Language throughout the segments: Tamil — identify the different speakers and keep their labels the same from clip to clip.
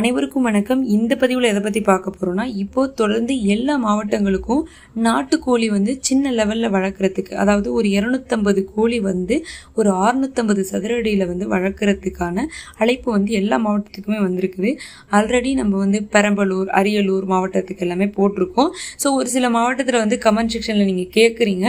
Speaker 1: அனைவருக்கும் வணக்கம் இந்த பதிவில் எதை பற்றி பார்க்க போகிறோம்னா இப்போ தொடர்ந்து எல்லா மாவட்டங்களுக்கும் நாட்டுக்கோழி வந்து சின்ன லெவலில் வளர்க்குறதுக்கு அதாவது ஒரு இரநூத்தம்பது கோழி வந்து ஒரு அறுநூத்தம்பது சதுர அடியில் வந்து வளர்க்குறதுக்கான அழைப்பு வந்து எல்லா மாவட்டத்துக்குமே வந்திருக்குது ஆல்ரெடி நம்ம வந்து பெரம்பலூர் அரியலூர் மாவட்டத்துக்கு எல்லாமே போட்டிருக்கோம் ஸோ ஒரு சில மாவட்டத்தில் வந்து கமெண்ட் செக்ஷனில் நீங்கள் கேட்குறீங்க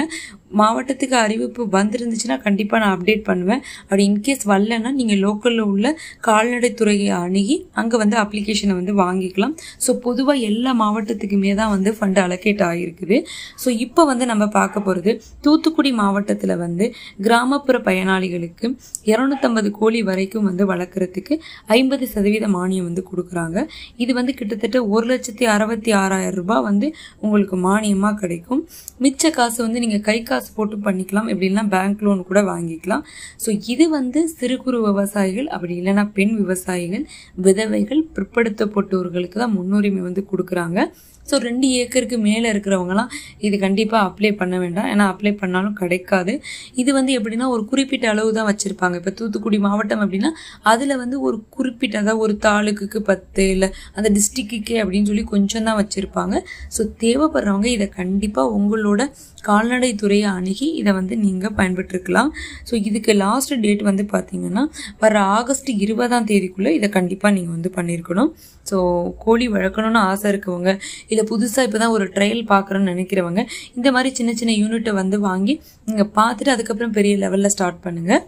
Speaker 1: மாவட்டத்துக்கு அறிவிப்பு வந்திருந்துச்சுன்னா கண்டிப்பாக நான் அப்டேட் பண்ணுவேன் அப்படி இன்கேஸ் வரலன்னா நீங்கள் லோக்கலில் உள்ள கால்நடைத்துறையை அணுகி அங்கே வந்து அப்ளிகேஷனை வந்து வாங்கிக்கலாம் ஸோ பொதுவாக எல்லா மாவட்டத்துக்குமே தான் வந்து ஃபண்ட் அலோகேட் ஆகிருக்குது ஸோ இப்போ வந்து நம்ம பார்க்க போகிறது தூத்துக்குடி மாவட்டத்தில் வந்து கிராமப்புற பயனாளிகளுக்கு இரநூத்தம்பது கோழி வரைக்கும் வந்து வளர்க்குறதுக்கு ஐம்பது சதவீத மானியம் வந்து கொடுக்குறாங்க இது வந்து கிட்டத்தட்ட ஒரு லட்சத்தி அறுபத்தி ஆறாயிரம் ரூபாய் வந்து உங்களுக்கு மானியமாக கிடைக்கும் மிச்ச காசு வந்து நீங்கள் கை காசு காசு போட்டு பண்ணிக்கலாம் எப்படின்னா பேங்க் லோன் கூட வாங்கிக்கலாம் ஸோ இது வந்து சிறு குறு விவசாயிகள் அப்படி இல்லைன்னா பெண் விவசாயிகள் விதவைகள் பிற்படுத்தப்பட்டவர்களுக்கு தான் முன்னுரிமை வந்து கொடுக்குறாங்க ஸோ ரெண்டு ஏக்கருக்கு மேலே இருக்கிறவங்கலாம் இது கண்டிப்பாக அப்ளை பண்ண வேண்டாம் ஏன்னா அப்ளை பண்ணாலும் கிடைக்காது இது வந்து எப்படின்னா ஒரு குறிப்பிட்ட அளவு தான் வச்சுருப்பாங்க இப்போ தூத்துக்குடி மாவட்டம் அப்படின்னா அதில் வந்து ஒரு குறிப்பிட்ட அதாவது ஒரு தாலுக்குக்கு பத்து இல்லை அந்த டிஸ்ட்ரிக்குக்கே அப்படின்னு சொல்லி கொஞ்சம் தான் வச்சுருப்பாங்க ஸோ தேவைப்படுறவங்க இதை கண்டிப்பாக உங்களோட கால்நடை அணுகி இதை வந்து நீங்கள் பயன்பெற்றுக்கலாம் ஸோ இதுக்கு லாஸ்ட் டேட் வந்து பார்த்தீங்கன்னா வர ஆகஸ்ட் இருபதாம் தேதிக்குள்ளே இதை கண்டிப்பாக நீங்கள் வந்து பண்ணியிருக்கணும் ஸோ கோழி வளர்க்கணும்னு ஆசை இருக்கவங்க இல்லை புதுசாக இப்போ தான் ஒரு ட்ரையல் பார்க்குறோன்னு நினைக்கிறவங்க இந்த மாதிரி சின்ன சின்ன யூனிட்டை வந்து வாங்கி நீங்கள் பார்த்துட்டு அதுக்கப்புறம் பெரிய லெவலில் ஸ்டார்ட் பண்ணுங்கள்